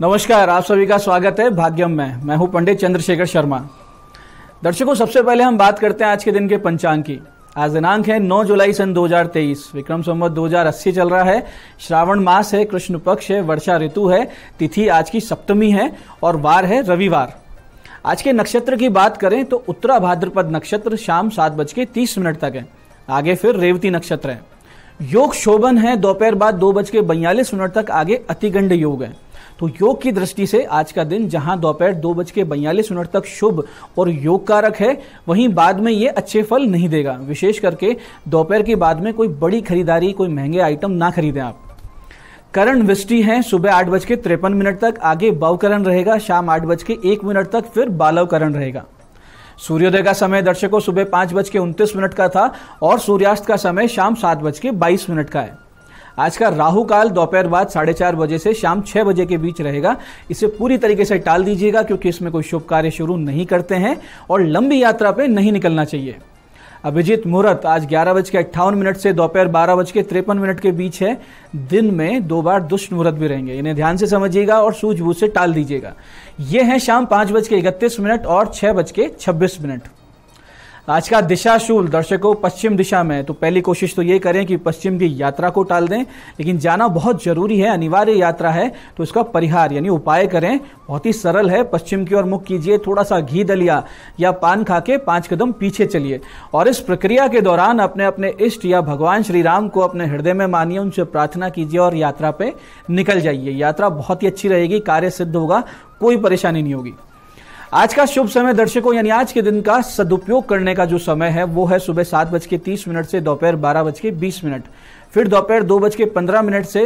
नमस्कार आप सभी का स्वागत है भाग्यम में मैं हूं पंडित चंद्रशेखर शर्मा दर्शकों सबसे पहले हम बात करते हैं आज के दिन के पंचांग की आज दिनांक है 9 जुलाई सन 2023 विक्रम संवत 2080 चल रहा है श्रावण मास है कृष्ण पक्ष है वर्षा ऋतु है तिथि आज की सप्तमी है और वार है रविवार आज के नक्षत्र की बात करें तो उत्तरा भाद्रपद नक्षत्र शाम सात बज के तीस मिनट तक है आगे फिर रेवती नक्षत्र है योग शोभन है दोपहर बाद दो बज के बयालीस मिनट तक आगे अतिगंड योग है तो योग की दृष्टि से आज का दिन जहां दोपहर दो बज के बयालीस मिनट तक शुभ और योग कारक है वहीं बाद में ये अच्छे फल नहीं देगा विशेष करके दोपहर के बाद में कोई बड़ी खरीदारी कोई महंगे आइटम ना खरीदें आप करण वृष्टि है सुबह आठ बज के तिरपन मिनट तक आगे बावकरण रहेगा शाम आठ बज के एक मिनट तक फिर बालवकरण रहेगा सूर्योदय का समय दर्शकों सुबह पांच बज के उनतीस मिनट का था और सूर्यास्त का समय शाम सात बज के बाईस मिनट का है आज का राहु काल दोपहर बाद साढ़े चार बजे से शाम छह बजे के बीच रहेगा इसे पूरी तरीके से टाल दीजिएगा क्योंकि इसमें कोई शुभ कार्य शुरू नहीं करते हैं और लंबी यात्रा पर नहीं निकलना चाहिए अभिजीत मुहूर्त आज ग्यारह बज के अट्ठावन मिनट से दोपहर बारह बज के तिरपन मिनट के बीच है दिन में दो बार दुष्ट मुहूर्त भी रहेंगे इन्हें ध्यान से समझिएगा और सूझबूझ से टाल दीजिएगा ये है शाम पांच बज के इकतीस मिनट और छह बज के छब्बीस मिनट आज का दिशा शूल दर्शकों पश्चिम दिशा में तो पहली कोशिश तो ये करें कि पश्चिम की यात्रा को टाल दें लेकिन जाना बहुत जरूरी है अनिवार्य यात्रा है तो इसका परिहार यानी उपाय करें बहुत ही सरल है पश्चिम की ओर मुख कीजिए थोड़ा सा घी दलिया या पान खा के पांच कदम पीछे चलिए और इस प्रक्रिया के दौरान अपने अपने इष्ट या भगवान श्री राम को अपने हृदय में मानिए उनसे प्रार्थना कीजिए और यात्रा पे निकल जाइए यात्रा बहुत ही अच्छी रहेगी कार्य सिद्ध होगा कोई परेशानी नहीं होगी आज का शुभ समय दर्शकों यानी आज के दिन का सदुपयोग करने का जो समय है वो है सुबह सात बज के तीस मिनट से दोपहर बारह बज के बीस मिनट फिर दोपहर दो बज के पंद्रह मिनट से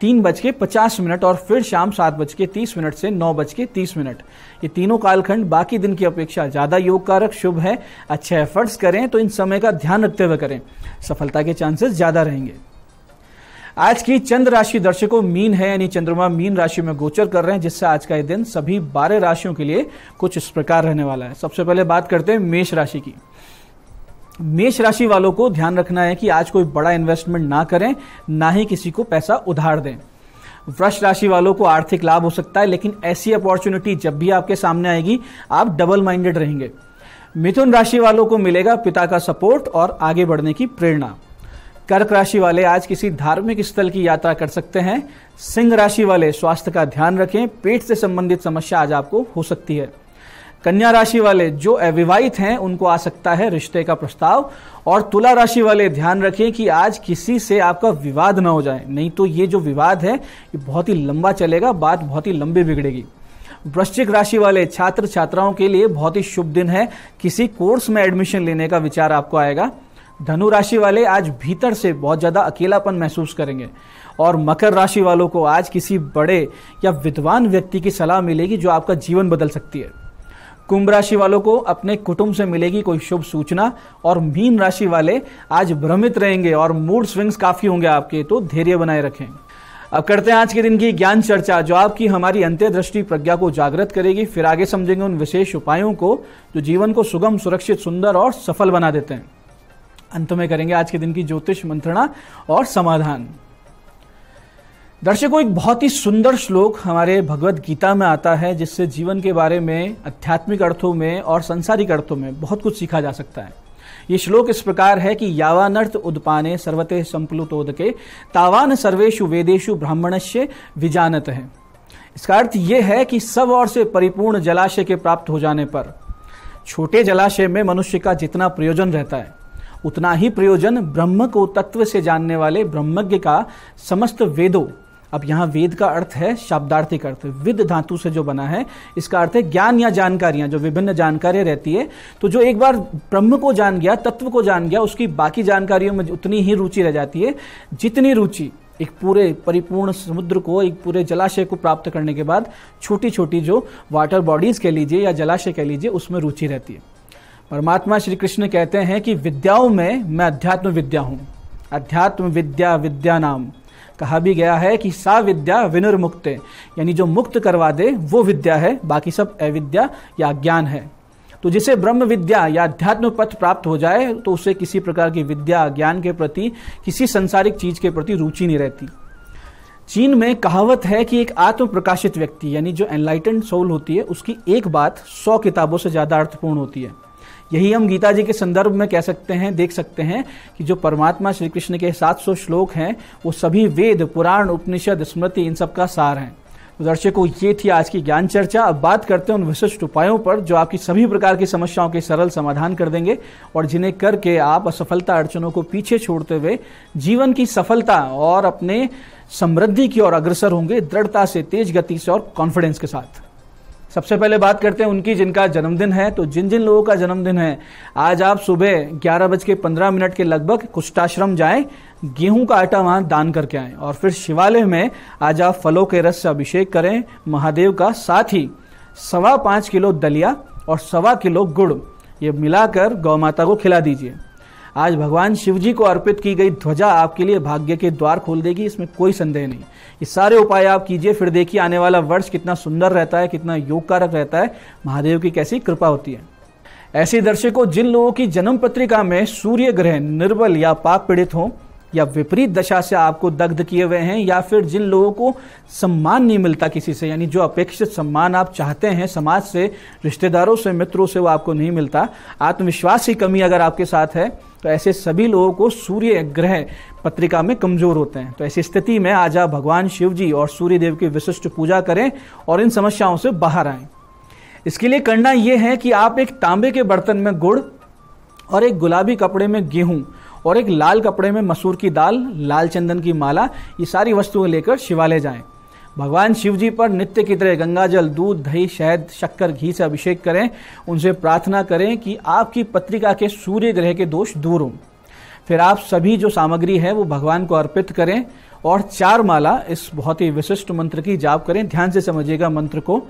तीन बज के पचास मिनट और फिर शाम सात बज के तीस मिनट से नौ बज के तीस मिनट ये तीनों कालखंड बाकी दिन की अपेक्षा ज़्यादा योग कारक शुभ है अच्छे एफर्ट्स करें तो इन समय का ध्यान रखते हुए करें सफलता के चांसेस ज़्यादा रहेंगे आज की चंद्र राशि दर्शकों मीन है यानी चंद्रमा मीन राशि में गोचर कर रहे हैं जिससे आज का ये दिन सभी बारह राशियों के लिए कुछ इस प्रकार रहने वाला है सबसे पहले बात करते हैं मेष राशि की मेष राशि वालों को ध्यान रखना है कि आज कोई बड़ा इन्वेस्टमेंट ना करें ना ही किसी को पैसा उधार दें वृक्ष राशि वालों को आर्थिक लाभ हो सकता है लेकिन ऐसी अपॉर्चुनिटी जब भी आपके सामने आएगी आप डबल माइंडेड रहेंगे मिथुन राशि वालों को मिलेगा पिता का सपोर्ट और आगे बढ़ने की प्रेरणा कर्क राशि वाले आज किसी धार्मिक स्थल की यात्रा कर सकते हैं सिंह राशि वाले स्वास्थ्य का ध्यान रखें पेट से संबंधित समस्या आज आपको हो सकती है कन्या राशि वाले जो अविवाहित हैं उनको आ सकता है रिश्ते का प्रस्ताव और तुला राशि वाले ध्यान रखें कि आज किसी से आपका विवाद ना हो जाए नहीं तो ये जो विवाद है ये बहुत ही लंबा चलेगा बात बहुत ही लंबी बिगड़ेगी वृश्चिक राशि वाले छात्र छात्राओं के लिए बहुत ही शुभ दिन है किसी कोर्स में एडमिशन लेने का विचार आपको आएगा धनु राशि वाले आज भीतर से बहुत ज़्यादा अकेलापन महसूस करेंगे और मकर राशि वालों को आज किसी बड़े या विद्वान व्यक्ति की सलाह मिलेगी जो आपका जीवन बदल सकती है कुंभ राशि वालों को अपने कुटुंब से मिलेगी कोई शुभ सूचना और मीन राशि वाले आज भ्रमित रहेंगे और मूड स्विंग्स काफ़ी होंगे आपके तो धैर्य बनाए रखें अब करते हैं आज के दिन की ज्ञान चर्चा जो आपकी हमारी अंत्यदृष्टि प्रज्ञा को जागृत करेगी फिर आगे समझेंगे उन विशेष उपायों को जो जीवन को सुगम सुरक्षित सुंदर और सफल बना देते हैं अंत में करेंगे आज के दिन की ज्योतिष मंत्रणा और समाधान दर्शकों एक बहुत ही सुंदर श्लोक हमारे भगवत गीता में आता है जिससे जीवन के बारे में आध्यात्मिक अर्थों में और संसारिक अर्थों में बहुत कुछ सीखा जा सकता है ये श्लोक इस प्रकार है कि यावानर्थ उदपाने सर्वते के तावान सर्वेशु वेदेशु ब्राह्मणस्य विजानत है इसका अर्थ ये है कि सब और से परिपूर्ण जलाशय के प्राप्त हो जाने पर छोटे जलाशय में मनुष्य का जितना प्रयोजन रहता है उतना ही प्रयोजन ब्रह्म को तत्व से जानने वाले ब्रह्मज्ञ का समस्त वेदों अब यहाँ वेद का अर्थ है शाब्दार्थिक अर्थ विद धातु से जो बना है इसका अर्थ है ज्ञान या जानकारियां जो विभिन्न जानकारियां रहती है तो जो एक बार ब्रह्म को जान गया तत्व को जान गया उसकी बाकी जानकारियों में उतनी ही रुचि रह जाती है जितनी रुचि एक पूरे परिपूर्ण समुद्र को एक पूरे जलाशय को प्राप्त करने के बाद छोटी छोटी जो वाटर बॉडीज कह लीजिए या जलाशय कह लीजिए उसमें रुचि रहती है परमात्मा श्री कृष्ण कहते हैं कि विद्याओं में मैं अध्यात्म विद्या हूँ अध्यात्म विद्या विद्या नाम कहा भी गया है कि सा विद्या विनिर्मुक्त यानी जो मुक्त करवा दे वो विद्या है बाकी सब अविद्या या ज्ञान है तो जिसे ब्रह्म विद्या या अध्यात्म पथ प्राप्त हो जाए तो उसे किसी प्रकार की विद्या ज्ञान के प्रति किसी संसारिक चीज के प्रति रुचि नहीं रहती चीन में कहावत है कि एक आत्म प्रकाशित व्यक्ति यानी जो एनलाइटेंड सोल होती है उसकी एक बात सौ किताबों से ज़्यादा अर्थपूर्ण होती है यही हम गीता जी के संदर्भ में कह सकते हैं देख सकते हैं कि जो परमात्मा श्री कृष्ण के 700 श्लोक हैं वो सभी वेद पुराण उपनिषद स्मृति इन सब का सार हैं तो दर्शकों ये थी आज की ज्ञान चर्चा अब बात करते हैं उन विशिष्ट उपायों पर जो आपकी सभी प्रकार की समस्याओं के सरल समाधान कर देंगे और जिन्हें करके आप असफलता अड़चनों को पीछे छोड़ते हुए जीवन की सफलता और अपने समृद्धि की ओर अग्रसर होंगे दृढ़ता से तेज गति से और कॉन्फिडेंस के साथ सबसे पहले बात करते हैं उनकी जिनका जन्मदिन है तो जिन जिन लोगों का जन्मदिन है आज आप सुबह ग्यारह बज के पंद्रह मिनट के लगभग कुष्टाश्रम जाए गेहूं का आटा वहां दान करके आएं और फिर शिवालय में आज आप फलों के रस से अभिषेक करें महादेव का साथ ही सवा पाँच किलो दलिया और सवा किलो गुड़ ये मिलाकर गौ माता को खिला दीजिए आज भगवान शिव जी को अर्पित की गई ध्वजा आपके लिए भाग्य के द्वार खोल देगी इसमें कोई संदेह नहीं ये सारे उपाय आप कीजिए फिर देखिए आने वाला वर्ष कितना सुंदर रहता है कितना योगकारक रहता है महादेव की कैसी कृपा होती है ऐसे दर्शकों जिन लोगों की जन्म पत्रिका में सूर्य ग्रह निर्बल या पाप पीड़ित हों या विपरीत दशा से आपको दग्ध किए हुए हैं या फिर जिन लोगों को सम्मान नहीं मिलता किसी से यानी जो अपेक्षित सम्मान आप चाहते हैं समाज से रिश्तेदारों से मित्रों से वो आपको नहीं मिलता आत्मविश्वास की कमी अगर आपके साथ है तो ऐसे सभी लोगों को सूर्य ग्रह पत्रिका में कमजोर होते हैं तो ऐसी स्थिति में आज आप भगवान शिव जी और सूर्य देव की विशिष्ट पूजा करें और इन समस्याओं से बाहर आए इसके लिए करना यह है कि आप एक तांबे के बर्तन में गुड़ और एक गुलाबी कपड़े में गेहूं और एक लाल कपड़े में मसूर की दाल लाल चंदन की माला ये सारी वस्तुएं लेकर शिवालय जाएं भगवान शिव जी पर नित्य की तरह गंगा जल दूध दही शहद शक्कर घी से अभिषेक करें उनसे प्रार्थना करें कि आपकी पत्रिका के सूर्य ग्रह के दोष दूर हों फिर आप सभी जो सामग्री है वो भगवान को अर्पित करें और चार माला इस बहुत ही विशिष्ट मंत्र की जाप करें ध्यान से समझिएगा मंत्र को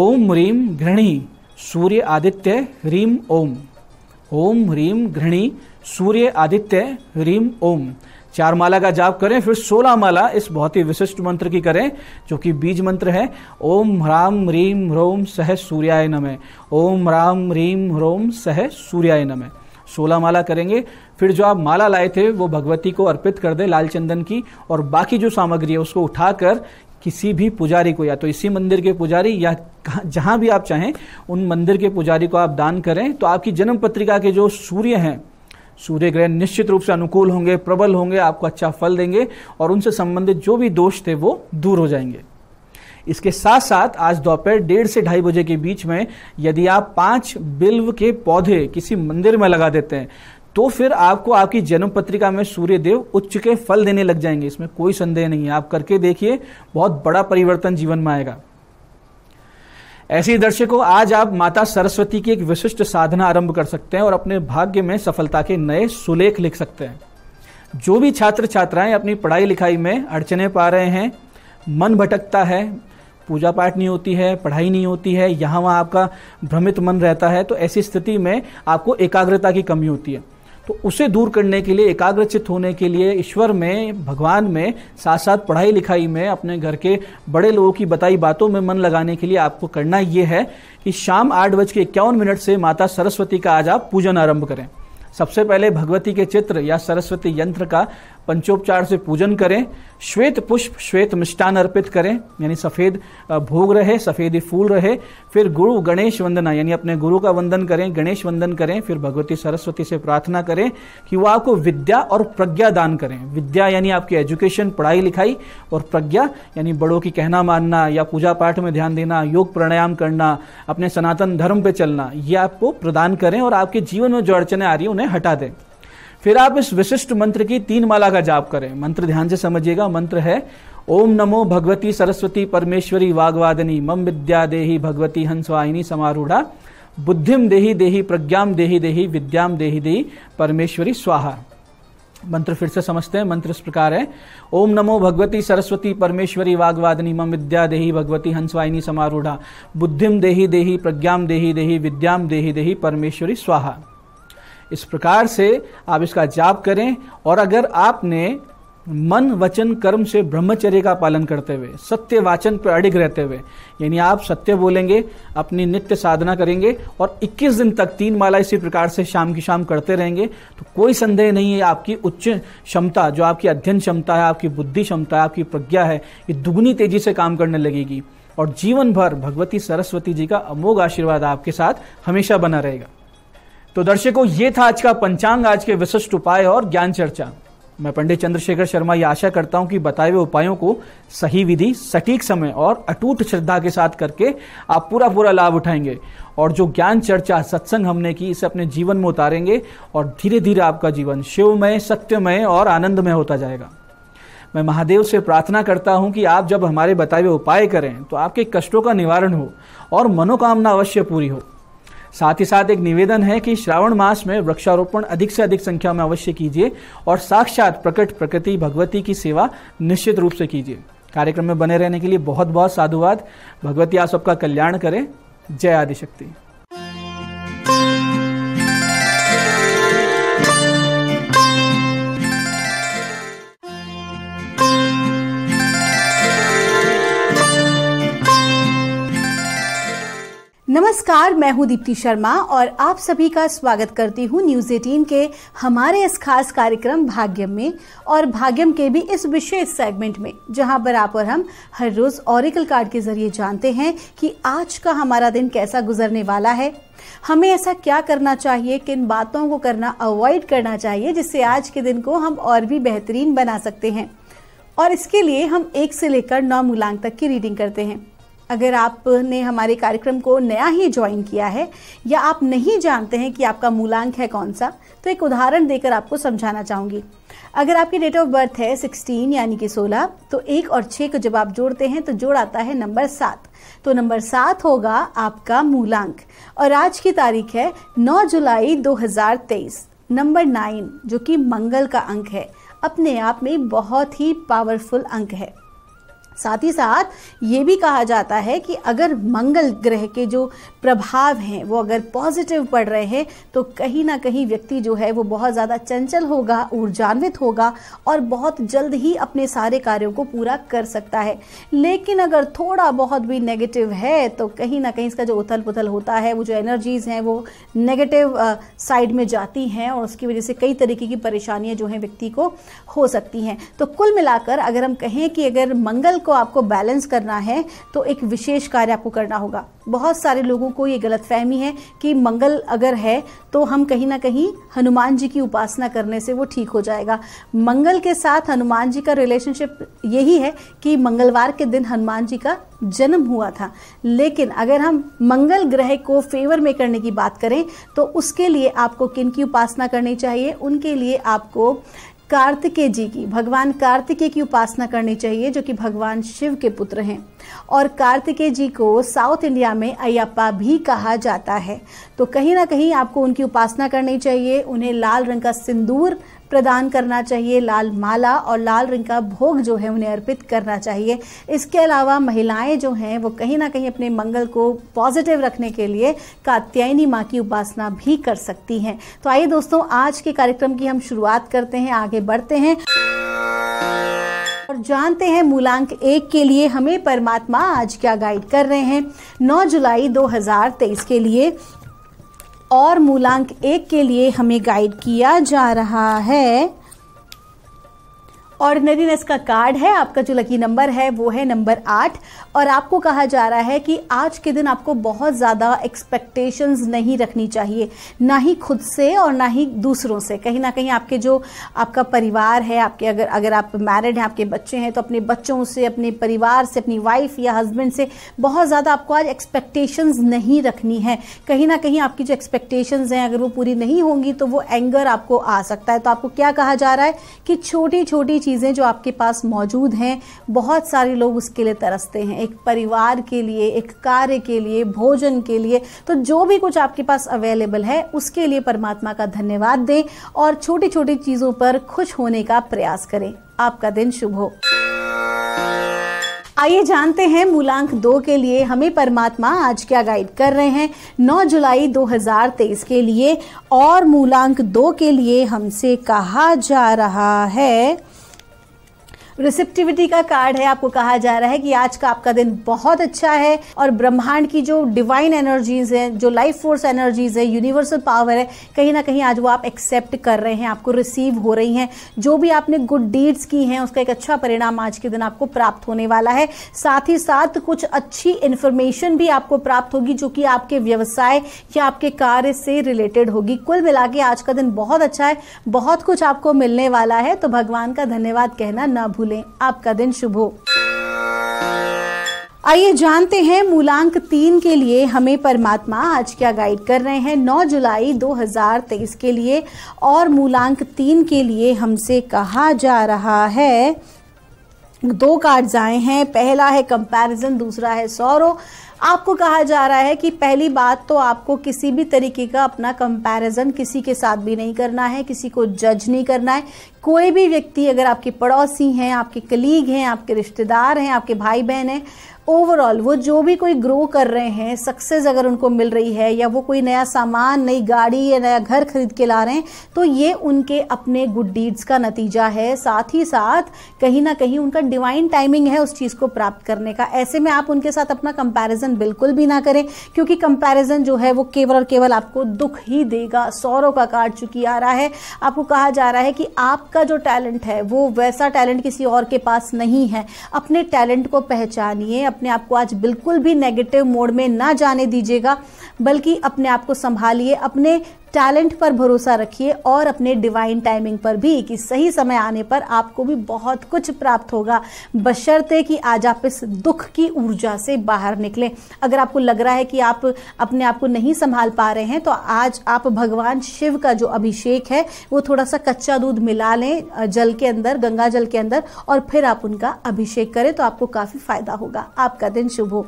ओम रीम घृणी सूर्य आदित्य ह्रीम ओम ओम ह्रीम घृणी सूर्य आदित्य रीम ओम चार माला का जाप करें फिर सोलह माला इस बहुत ही विशिष्ट मंत्र की करें जो कि बीज मंत्र है ओम राम रीम रोम सह सूर्याय नमे ओम राम रीम रोम सह सूर्याय नमे सोलह माला करेंगे फिर जो आप माला लाए थे वो भगवती को अर्पित कर दें लाल चंदन की और बाकी जो सामग्री है उसको उठाकर किसी भी पुजारी को या तो इसी मंदिर के पुजारी या जहां भी आप चाहें उन मंदिर के पुजारी को आप दान करें तो आपकी जन्म पत्रिका के जो सूर्य हैं सूर्य ग्रह निश्चित रूप से अनुकूल होंगे प्रबल होंगे आपको अच्छा फल देंगे और उनसे संबंधित जो भी दोष थे वो दूर हो जाएंगे इसके साथ साथ आज दोपहर डेढ़ से ढाई बजे के बीच में यदि आप पांच बिल्व के पौधे किसी मंदिर में लगा देते हैं तो फिर आपको आपकी जन्म पत्रिका में सूर्य देव उच्च के फल देने लग जाएंगे इसमें कोई संदेह नहीं है आप करके देखिए बहुत बड़ा परिवर्तन जीवन में आएगा ऐसे ही दर्शकों आज आप माता सरस्वती की एक विशिष्ट साधना आरंभ कर सकते हैं और अपने भाग्य में सफलता के नए सुलेख लिख सकते हैं जो भी छात्र छात्राएं अपनी पढ़ाई लिखाई में अड़चने पा रहे हैं मन भटकता है पूजा पाठ नहीं होती है पढ़ाई नहीं होती है यहाँ वहाँ आपका भ्रमित मन रहता है तो ऐसी स्थिति में आपको एकाग्रता की कमी होती है तो उसे दूर करने के लिए एकाग्रचित होने के लिए ईश्वर में भगवान में साथ साथ पढ़ाई लिखाई में अपने घर के बड़े लोगों की बताई बातों में मन लगाने के लिए आपको करना यह है कि शाम आठ बज के इक्यावन मिनट से माता सरस्वती का आज आप पूजन आरंभ करें सबसे पहले भगवती के चित्र या सरस्वती यंत्र का पंचोपचार से पूजन करें श्वेत पुष्प श्वेत मिष्टान अर्पित करें यानी सफ़ेद भोग रहे सफेद फूल रहे फिर गुरु गणेश वंदना यानी अपने गुरु का वंदन करें गणेश वंदन करें फिर भगवती सरस्वती से प्रार्थना करें कि वह आपको विद्या और प्रज्ञा दान करें विद्या यानी आपकी एजुकेशन पढ़ाई लिखाई और प्रज्ञा यानी बड़ों की कहना मानना या पूजा पाठ में ध्यान देना योग प्राणायाम करना अपने सनातन धर्म पर चलना ये आपको प्रदान करें और आपके जीवन में जो अड़चने आ रही है उन्हें हटा दें फिर आप इस विशिष्ट मंत्र की तीन माला का जाप करें मंत्र ध्यान से समझिएगा मंत्र है ओम नमो भगवती सरस्वती परमेश्वरी वागवादिनी मम विद्या देही भगवती हंसवाहिनी समारूढ़ा बुद्धिम देही देही प्रज्ञाम देही देही विद्याम देही देही परमेश्वरी स्वाहा मंत्र फिर से समझते हैं मंत्र इस प्रकार है ओम नमो भगवती सरस्वती परमेश्वरी वागवादिनी मम विद्या देही भगवती हंसवाहिनी समारूढ़ा बुद्धिम देही देही प्रज्ञाम देही देही विद्याम देही देही परमेश्वरी स्वाहा इस प्रकार से आप इसका जाप करें और अगर आपने मन वचन कर्म से ब्रह्मचर्य का पालन करते हुए सत्य वाचन पर अड़िग रहते हुए यानी आप सत्य बोलेंगे अपनी नित्य साधना करेंगे और 21 दिन तक तीन माला इसी प्रकार से शाम की शाम करते रहेंगे तो कोई संदेह नहीं है आपकी उच्च क्षमता जो आपकी अध्ययन क्षमता है आपकी बुद्धि क्षमता है आपकी प्रज्ञा है ये दुगुनी तेजी से काम करने लगेगी और जीवन भर भगवती सरस्वती जी का अमोघ आशीर्वाद आपके साथ हमेशा बना रहेगा तो दर्शकों ये था आज का पंचांग आज के विशिष्ट उपाय और ज्ञान चर्चा मैं पंडित चंद्रशेखर शर्मा ये आशा करता हूं कि बताए हुए उपायों को सही विधि सटीक समय और अटूट श्रद्धा के साथ करके आप पूरा पूरा लाभ उठाएंगे और जो ज्ञान चर्चा सत्संग हमने की इसे अपने जीवन में उतारेंगे और धीरे धीरे आपका जीवन शिवमय सत्यमय और आनंदमय होता जाएगा मैं महादेव से प्रार्थना करता हूं कि आप जब हमारे बताए हुए उपाय करें तो आपके कष्टों का निवारण हो और मनोकामना अवश्य पूरी हो साथ ही साथ एक निवेदन है कि श्रावण मास में वृक्षारोपण अधिक से अधिक संख्या में अवश्य कीजिए और साक्षात प्रकट प्रकृति भगवती की सेवा निश्चित रूप से कीजिए कार्यक्रम में बने रहने के लिए बहुत बहुत साधुवाद भगवती आप सबका कल्याण करें जय आदिशक्ति नमस्कार मैं हूं दीप्ति शर्मा और आप सभी का स्वागत करती हूं न्यूज एटीन के हमारे इस खास कार्यक्रम भाग्यम में और भाग्यम के भी इस विशेष सेगमेंट में जहां पर आप और हम हर रोज ऑरिकल कार्ड के जरिए जानते हैं कि आज का हमारा दिन कैसा गुजरने वाला है हमें ऐसा क्या करना चाहिए किन बातों को करना अवॉइड करना चाहिए जिससे आज के दिन को हम और भी बेहतरीन बना सकते हैं और इसके लिए हम एक से लेकर नौ मूलांक तक की रीडिंग करते हैं अगर आपने हमारे कार्यक्रम को नया ही ज्वाइन किया है या आप नहीं जानते हैं कि आपका मूलांक है कौन सा तो एक उदाहरण देकर आपको समझाना चाहूँगी अगर आपकी डेट ऑफ बर्थ है 16 यानी कि 16 तो एक और छः को जब आप जोड़ते हैं तो जोड़ आता है नंबर सात तो नंबर सात होगा आपका मूलांक और आज की तारीख है 9 जुलाई 2023 नंबर नाइन जो कि मंगल का अंक है अपने आप में बहुत ही पावरफुल अंक है साथ ही साथ ये भी कहा जाता है कि अगर मंगल ग्रह के जो प्रभाव हैं वो अगर पॉजिटिव पड़ रहे हैं तो कहीं ना कहीं व्यक्ति जो है वो बहुत ज़्यादा चंचल होगा ऊर्जान्वित होगा और बहुत जल्द ही अपने सारे कार्यों को पूरा कर सकता है लेकिन अगर थोड़ा बहुत भी नेगेटिव है तो कहीं ना कहीं इसका जो उथल पुथल होता है वो जो एनर्जीज़ हैं वो नेगेटिव साइड में जाती हैं और उसकी वजह से कई तरीके की परेशानियाँ जो हैं व्यक्ति को हो सकती हैं तो कुल मिलाकर अगर हम कहें कि अगर मंगल को आपको बैलेंस करना है तो एक विशेष कार्य आपको करना होगा बहुत सारे लोगों को ये गलत फहमी है कि मंगल अगर है तो हम कहीं ना कहीं हनुमान जी की उपासना करने से वो ठीक हो जाएगा मंगल के साथ हनुमान जी का रिलेशनशिप यही है कि मंगलवार के दिन हनुमान जी का जन्म हुआ था लेकिन अगर हम मंगल ग्रह को फेवर में करने की बात करें तो उसके लिए आपको किन की उपासना करनी चाहिए उनके लिए आपको कार्तिकेय जी की भगवान कार्तिकेय की उपासना करनी चाहिए जो कि भगवान शिव के पुत्र हैं और कार्तिकेय जी को साउथ इंडिया में अयप्पा भी कहा जाता है तो कहीं ना कहीं आपको उनकी उपासना करनी चाहिए उन्हें लाल रंग का सिंदूर प्रदान करना चाहिए लाल माला और लाल रंग का भोग जो है उन्हें अर्पित करना चाहिए इसके अलावा महिलाएं जो हैं वो कहीं ना कहीं अपने मंगल को पॉजिटिव रखने के लिए कात्यायनी माँ की उपासना भी कर सकती हैं तो आइए दोस्तों आज के कार्यक्रम की हम शुरुआत करते हैं आगे बढ़ते हैं और जानते हैं मूलांक एक के लिए हमें परमात्मा आज क्या गाइड कर रहे हैं 9 जुलाई 2023 के लिए और मूलांक एक के लिए हमें गाइड किया जा रहा है ऑर्डिनरीनेस का कार्ड है आपका जो लकी नंबर है वो है नंबर आठ और आपको कहा जा रहा है कि आज के दिन आपको बहुत ज़्यादा एक्सपेक्टेशंस नहीं रखनी चाहिए ना ही खुद से और ना ही दूसरों से कहीं ना कहीं आपके जो आपका परिवार है आपके अगर अगर आप मैरिड हैं आपके बच्चे हैं तो अपने बच्चों से अपने परिवार से अपनी वाइफ या हस्बैंड से बहुत ज़्यादा आपको आज एक्सपेक्टेशन नहीं रखनी है कहीं ना कहीं आपकी जो एक्सपेक्टेशंस हैं अगर वो पूरी नहीं होंगी तो वो एंगर आपको आ सकता है तो आपको क्या कहा जा रहा है कि छोटी छोटी चीज़ें जो आपके पास मौजूद हैं बहुत सारे लोग उसके लिए तरसते हैं एक परिवार के लिए एक कार्य के लिए भोजन के लिए तो जो भी कुछ आपके पास अवेलेबल है उसके लिए परमात्मा का धन्यवाद दें और छोटी छोटी चीज़ों पर खुश होने का प्रयास करें आपका दिन शुभ हो आइए जानते हैं मूलांक दो के लिए हमें परमात्मा आज क्या गाइड कर रहे हैं 9 जुलाई 2023 के लिए और मूलांक दो के लिए हमसे कहा जा रहा है रिसेप्टिविटी का कार्ड है आपको कहा जा रहा है कि आज का आपका दिन बहुत अच्छा है और ब्रह्मांड की जो डिवाइन एनर्जीज है जो लाइफ फोर्स एनर्जीज है यूनिवर्सल पावर है कहीं ना कहीं आज वो आप एक्सेप्ट कर रहे हैं आपको रिसीव हो रही हैं जो भी आपने गुड डीड्स की हैं उसका एक अच्छा परिणाम आज के दिन आपको प्राप्त होने वाला है साथ ही साथ कुछ अच्छी इन्फॉर्मेशन भी आपको प्राप्त होगी जो कि आपके व्यवसाय या आपके कार्य से रिलेटेड होगी कुल मिला आज का दिन बहुत अच्छा है बहुत कुछ आपको मिलने वाला है तो भगवान का धन्यवाद कहना ना भूल भूलें आपका दिन शुभ हो आइए जानते हैं मूलांक तीन के लिए हमें परमात्मा आज क्या गाइड कर रहे हैं 9 जुलाई 2023 के लिए और मूलांक तीन के लिए हमसे कहा जा रहा है दो कार्ड आए हैं पहला है कंपैरिजन दूसरा है सौरव आपको कहा जा रहा है कि पहली बात तो आपको किसी भी तरीके का अपना कंपैरिजन किसी के साथ भी नहीं करना है किसी को जज नहीं करना है कोई भी व्यक्ति अगर आपके पड़ोसी हैं आपके कलीग हैं आपके रिश्तेदार हैं आपके भाई बहन हैं ओवरऑल वो जो भी कोई ग्रो कर रहे हैं सक्सेस अगर उनको मिल रही है या वो कोई नया सामान नई गाड़ी या नया घर खरीद के ला रहे हैं तो ये उनके अपने गुड डीड्स का नतीजा है साथ ही साथ कहीं ना कहीं उनका डिवाइन टाइमिंग है उस चीज़ को प्राप्त करने का ऐसे में आप उनके साथ अपना कंपेरिजन बिल्कुल भी ना करें क्योंकि कंपेरिजन जो है वो केवल और केवल आपको दुख ही देगा सौरों का काट चुकी आ रहा है आपको कहा जा रहा है कि आपका जो टैलेंट है वो वैसा टैलेंट किसी और के पास नहीं है अपने टैलेंट को पहचानिए अपने आप को आज बिल्कुल भी नेगेटिव मोड में ना जाने दीजिएगा बल्कि अपने आप को संभालिए अपने टैलेंट पर भरोसा रखिए और अपने डिवाइन टाइमिंग पर भी कि सही समय आने पर आपको भी बहुत कुछ प्राप्त होगा बशर्ते कि आज आप इस दुख की ऊर्जा से बाहर निकलें अगर आपको लग रहा है कि आप अपने आप को नहीं संभाल पा रहे हैं तो आज आप भगवान शिव का जो अभिषेक है वो थोड़ा सा कच्चा दूध मिला लें जल के अंदर गंगा जल के अंदर और फिर आप उनका अभिषेक करें तो आपको काफ़ी फायदा होगा आपका दिन शुभ हो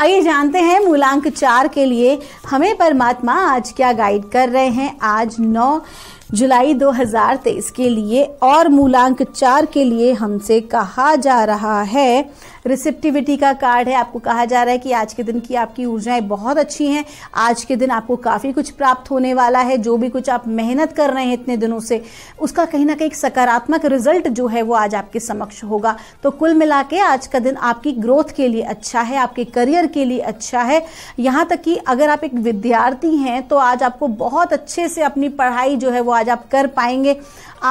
आइए जानते हैं मूलांक चार के लिए हमें परमात्मा आज क्या गाइड कर रहे हैं आज नौ जुलाई 2023 के लिए और मूलांक चार के लिए हमसे कहा जा रहा है रिसेप्टिविटी का कार्ड है आपको कहा जा रहा है कि आज के दिन की आपकी ऊर्जाएं बहुत अच्छी हैं आज के दिन आपको काफ़ी कुछ प्राप्त होने वाला है जो भी कुछ आप मेहनत कर रहे हैं इतने दिनों से उसका कहीं ना कहीं सकारात्मक रिजल्ट जो है वो आज आपके समक्ष होगा तो कुल मिला के आज का दिन आपकी ग्रोथ के लिए अच्छा है आपके करियर के लिए अच्छा है यहाँ तक कि अगर आप एक विद्यार्थी हैं तो आज आपको बहुत अच्छे से अपनी पढ़ाई जो है वो आज आप कर पाएंगे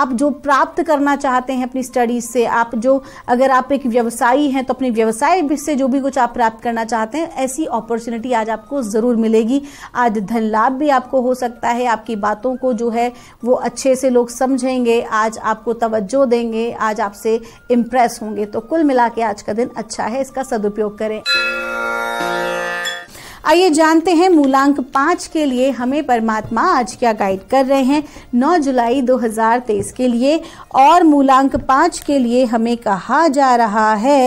आप जो प्राप्त करना चाहते हैं अपनी स्टडीज़ से आप जो अगर आप एक व्यवसायी हैं तो अपने व्यवसाय से जो भी कुछ आप प्राप्त करना चाहते हैं ऐसी अपॉर्चुनिटी आज आपको ज़रूर मिलेगी आज धन लाभ भी आपको हो सकता है आपकी बातों को जो है वो अच्छे से लोग समझेंगे आज आपको तवज्जो देंगे आज आपसे इम्प्रेस होंगे तो कुल मिला के आज का दिन अच्छा है इसका सदुपयोग करें आइए जानते हैं मूलांक पाँच के लिए हमें परमात्मा आज क्या गाइड कर रहे हैं 9 जुलाई 2023 के लिए और मूलांक पाँच के लिए हमें कहा जा रहा है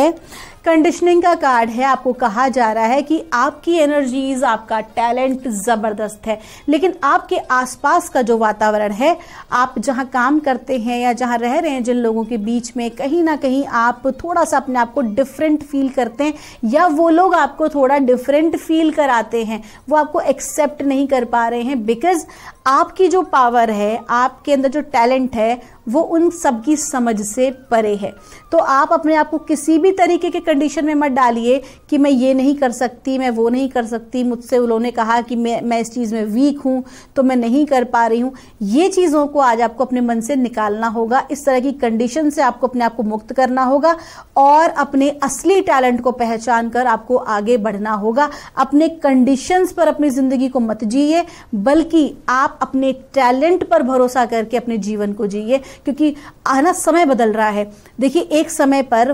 कंडीशनिंग का कार्ड है आपको कहा जा रहा है कि आपकी एनर्जीज आपका टैलेंट ज़बरदस्त है लेकिन आपके आसपास का जो वातावरण है आप जहाँ काम करते हैं या जहाँ रह रहे हैं जिन लोगों के बीच में कहीं ना कहीं आप थोड़ा सा अपने आप को डिफरेंट फील करते हैं या वो लोग आपको थोड़ा डिफरेंट फील कराते हैं वो आपको एक्सेप्ट नहीं कर पा रहे हैं बिकॉज आपकी जो पावर है आपके अंदर जो टैलेंट है वो उन सब की समझ से परे है तो आप अपने आप को किसी भी तरीके के कंडीशन में मत डालिए कि मैं ये नहीं कर सकती मैं वो नहीं कर सकती मुझसे उन्होंने कहा कि मैं मैं इस चीज़ में वीक हूँ तो मैं नहीं कर पा रही हूँ ये चीज़ों को आज आपको अपने मन से निकालना होगा इस तरह की कंडीशन से आपको अपने आप को मुक्त करना होगा और अपने असली टैलेंट को पहचान कर आपको आगे बढ़ना होगा अपने कंडीशंस पर अपनी ज़िंदगी को मत जिए बल्कि आप अपने टैलेंट पर भरोसा करके अपने जीवन को जिए क्योंकि आना समय बदल रहा है देखिए एक समय पर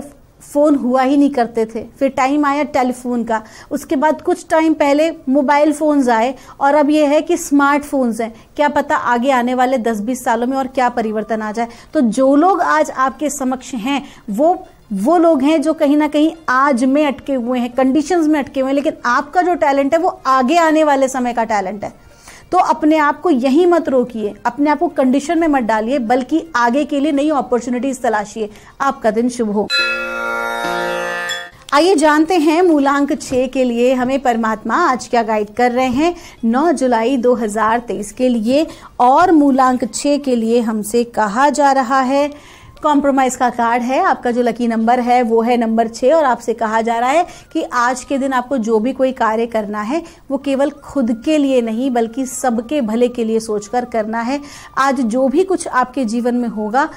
फ़ोन हुआ ही नहीं करते थे फिर टाइम आया टेलीफोन का उसके बाद कुछ टाइम पहले मोबाइल फ़ोन्स आए और अब यह है कि स्मार्टफोन्स हैं क्या पता आगे आने वाले 10-20 सालों में और क्या परिवर्तन आ जाए तो जो लोग आज आपके समक्ष हैं वो वो लोग हैं जो कहीं ना कहीं आज में अटके हुए हैं कंडीशंस में अटके हुए हैं लेकिन आपका जो टैलेंट है वो आगे आने वाले समय का टैलेंट है तो अपने आप को यही मत रोकिए अपने आप को कंडीशन में मत डालिए बल्कि आगे के लिए नई अपॉर्चुनिटीज तलाशिए आपका दिन शुभ हो आइए जानते हैं मूलांक छ के लिए हमें परमात्मा आज क्या गाइड कर रहे हैं 9 जुलाई 2023 के लिए और मूलांक छः के लिए हमसे कहा जा रहा है कॉम्प्रोमाइज का कार्ड है आपका जो लकी नंबर है वो है नंबर छः और आपसे कहा जा रहा है कि आज के दिन आपको जो भी कोई कार्य करना है वो केवल खुद के लिए नहीं बल्कि सबके भले के लिए सोचकर करना है आज जो भी कुछ आपके जीवन में होगा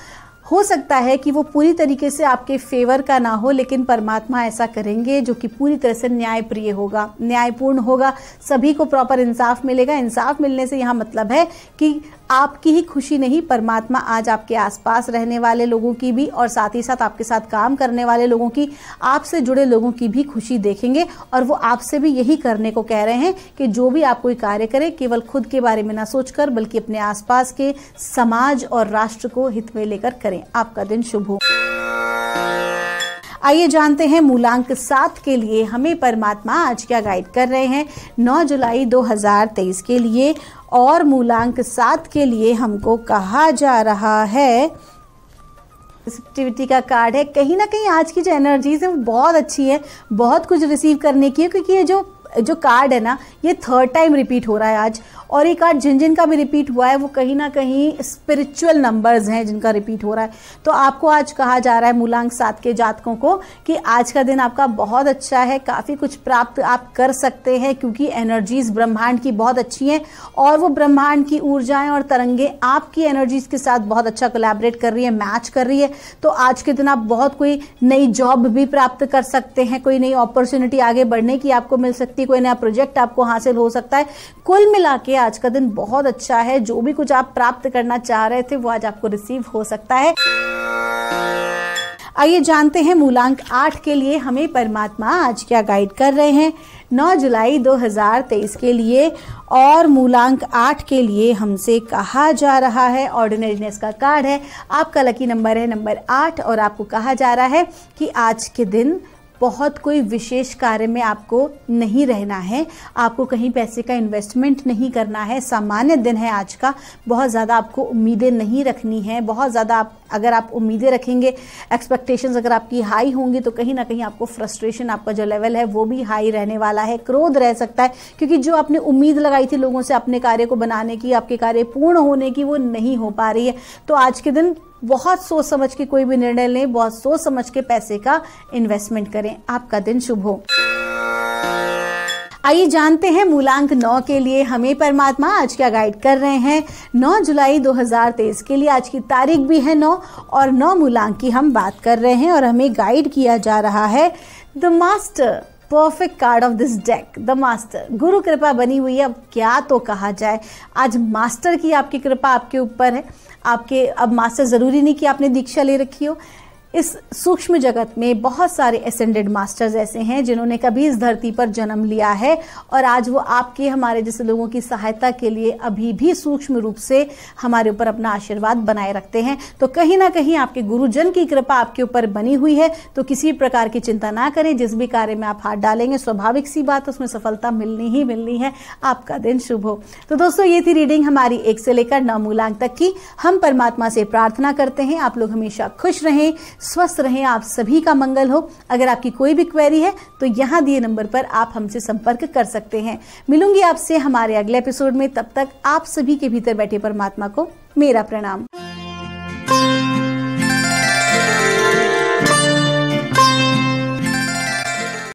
हो सकता है कि वो पूरी तरीके से आपके फेवर का ना हो लेकिन परमात्मा ऐसा करेंगे जो कि पूरी तरह से न्यायप्रिय होगा न्यायपूर्ण होगा सभी को प्रॉपर इंसाफ मिलेगा इंसाफ मिलने से यहाँ मतलब है कि आपकी ही खुशी नहीं परमात्मा आज आपके आसपास रहने वाले लोगों की भी और साथ ही साथ आपके साथ काम करने वाले लोगों की आपसे जुड़े लोगों की भी खुशी देखेंगे और वो आपसे भी यही करने को कह रहे हैं कि जो भी आप कोई कार्य करें केवल खुद के बारे में ना सोचकर बल्कि अपने आसपास के समाज और राष्ट्र को हित में लेकर करें करें आपका दिन शुभ हो आइए जानते हैं मूलांक सात के लिए हमें परमात्मा आज क्या गाइड कर रहे हैं 9 जुलाई 2023 के लिए और मूलांक सात के लिए हमको कहा जा रहा है सेंसिटिविटी का कार्ड है कहीं ना कहीं आज की जो एनर्जीज है वो बहुत अच्छी है बहुत कुछ रिसीव करने की है क्योंकि ये जो जो कार्ड है ना ये थर्ड टाइम रिपीट हो रहा है आज और ये कार्ड जिन जिन का भी रिपीट हुआ है वो कहीं ना कहीं स्पिरिचुअल नंबर्स हैं जिनका रिपीट हो रहा है तो आपको आज कहा जा रहा है मूलांक सात के जातकों को कि आज का दिन आपका बहुत अच्छा है काफ़ी कुछ प्राप्त आप कर सकते हैं क्योंकि एनर्जीज ब्रह्मांड की बहुत अच्छी हैं और वो ब्रह्मांड की ऊर्जाएं और तरंगे आपकी एनर्जीज के साथ बहुत अच्छा कोलेबरेट कर रही है मैच कर रही है तो आज के दिन आप बहुत कोई नई जॉब भी प्राप्त कर सकते हैं कोई नई अपॉर्चुनिटी आगे बढ़ने की आपको मिल सकती व्यक्ति कोई नया प्रोजेक्ट आपको हासिल हो सकता है कुल मिला के आज का दिन बहुत अच्छा है जो भी कुछ आप प्राप्त करना चाह रहे थे वो आज आपको रिसीव हो सकता है आइए जानते हैं मूलांक आठ के लिए हमें परमात्मा आज क्या गाइड कर रहे हैं 9 जुलाई 2023 के लिए और मूलांक आठ के लिए हमसे कहा जा रहा है ऑर्डिनरीनेस का कार्ड है आपका लकी नंबर है नंबर आठ और आपको कहा जा रहा है कि आज के दिन बहुत कोई विशेष कार्य में आपको नहीं रहना है आपको कहीं पैसे का इन्वेस्टमेंट नहीं करना है सामान्य दिन है आज का बहुत ज़्यादा आपको उम्मीदें नहीं रखनी है बहुत ज़्यादा आप अगर आप उम्मीदें रखेंगे एक्सपेक्टेशंस अगर आपकी हाई होंगी तो कहीं ना कहीं आपको फ्रस्ट्रेशन आपका जो लेवल है वो भी हाई रहने वाला है क्रोध रह सकता है क्योंकि जो आपने उम्मीद लगाई थी लोगों से अपने कार्य को बनाने की आपके कार्य पूर्ण होने की वो नहीं हो पा रही है तो आज के दिन बहुत सोच समझ के कोई भी निर्णय लें बहुत सोच समझ के पैसे का इन्वेस्टमेंट करें आपका दिन शुभ हो आइए जानते हैं मूलांक नौ के लिए हमें परमात्मा आज क्या गाइड कर रहे हैं नौ जुलाई 2023 के लिए आज की तारीख भी है नौ और नौ मूलांक की हम बात कर रहे हैं और हमें गाइड किया जा रहा है the master perfect card of this deck the master गुरु कृपा बनी हुई है अब क्या तो कहा जाए आज मास्टर की आपकी कृपा आपके ऊपर है आपके अब मास्टर ज़रूरी नहीं कि आपने दीक्षा ले रखी हो इस सूक्ष्म जगत में बहुत सारे एसेंडेड मास्टर्स ऐसे हैं जिन्होंने कभी इस धरती पर जन्म लिया है और आज वो आपके हमारे जैसे लोगों की सहायता के लिए अभी भी सूक्ष्म रूप से हमारे ऊपर अपना आशीर्वाद बनाए रखते हैं तो कहीं ना कहीं आपके गुरुजन की कृपा आपके ऊपर बनी हुई है तो किसी प्रकार की चिंता ना करें जिस भी कार्य में आप हाथ डालेंगे स्वाभाविक सी बात उसमें सफलता मिलनी ही मिलनी है आपका दिन शुभ हो तो दोस्तों ये थी रीडिंग हमारी एक से लेकर नौ मूलांक तक की हम परमात्मा से प्रार्थना करते हैं आप लोग हमेशा खुश रहें स्वस्थ रहें आप सभी का मंगल हो अगर आपकी कोई भी क्वेरी है तो यहाँ दिए नंबर पर आप हमसे संपर्क कर सकते हैं मिलूंगी आपसे हमारे अगले एपिसोड में तब तक आप सभी के भीतर बैठे परमात्मा को मेरा प्रणाम